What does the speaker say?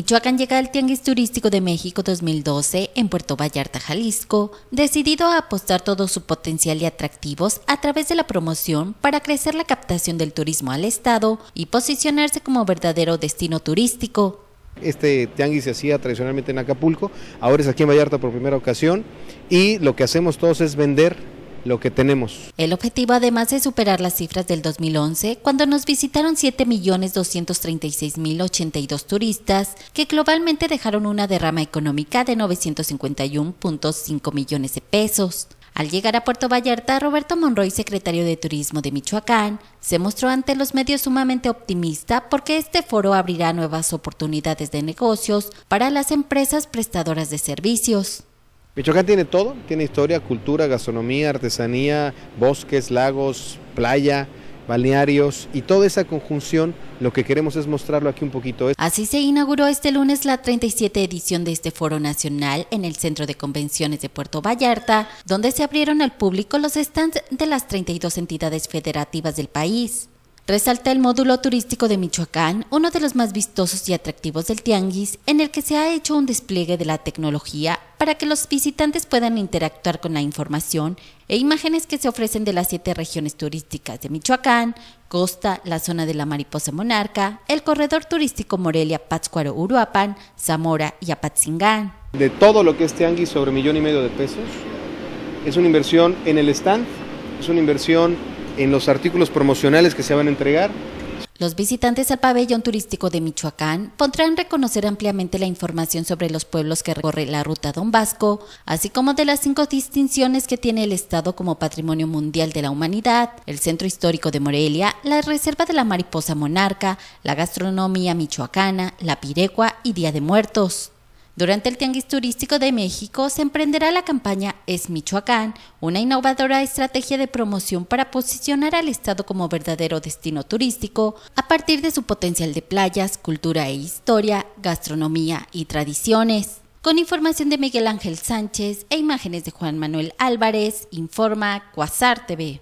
Michoacán llega al Tianguis Turístico de México 2012 en Puerto Vallarta, Jalisco, decidido a apostar todo su potencial y atractivos a través de la promoción para crecer la captación del turismo al Estado y posicionarse como verdadero destino turístico. Este tianguis se hacía tradicionalmente en Acapulco, ahora es aquí en Vallarta por primera ocasión y lo que hacemos todos es vender lo que tenemos. El objetivo además es superar las cifras del 2011, cuando nos visitaron 7.236.082 turistas, que globalmente dejaron una derrama económica de 951.5 millones de pesos. Al llegar a Puerto Vallarta, Roberto Monroy, secretario de Turismo de Michoacán, se mostró ante los medios sumamente optimista porque este foro abrirá nuevas oportunidades de negocios para las empresas prestadoras de servicios. Michoacán tiene todo, tiene historia, cultura, gastronomía, artesanía, bosques, lagos, playa, balnearios y toda esa conjunción, lo que queremos es mostrarlo aquí un poquito. Así se inauguró este lunes la 37 edición de este foro nacional en el Centro de Convenciones de Puerto Vallarta, donde se abrieron al público los stands de las 32 entidades federativas del país. Resalta el módulo turístico de Michoacán, uno de los más vistosos y atractivos del Tianguis, en el que se ha hecho un despliegue de la tecnología para que los visitantes puedan interactuar con la información e imágenes que se ofrecen de las siete regiones turísticas de Michoacán, Costa, la zona de la Mariposa Monarca, el corredor turístico Morelia, Pátzcuaro, Uruapan, Zamora y Apatzingán. De todo lo que es Tianguis sobre millón y medio de pesos, es una inversión en el stand, es una inversión en los artículos promocionales que se van a entregar. Los visitantes al pabellón turístico de Michoacán podrán reconocer ampliamente la información sobre los pueblos que recorre la ruta Don Vasco, así como de las cinco distinciones que tiene el Estado como Patrimonio Mundial de la Humanidad, el Centro Histórico de Morelia, la Reserva de la Mariposa Monarca, la Gastronomía Michoacana, la Pirecua y Día de Muertos. Durante el Tianguis Turístico de México se emprenderá la campaña Es Michoacán, una innovadora estrategia de promoción para posicionar al Estado como verdadero destino turístico a partir de su potencial de playas, cultura e historia, gastronomía y tradiciones. Con información de Miguel Ángel Sánchez e imágenes de Juan Manuel Álvarez, informa Cuasar TV.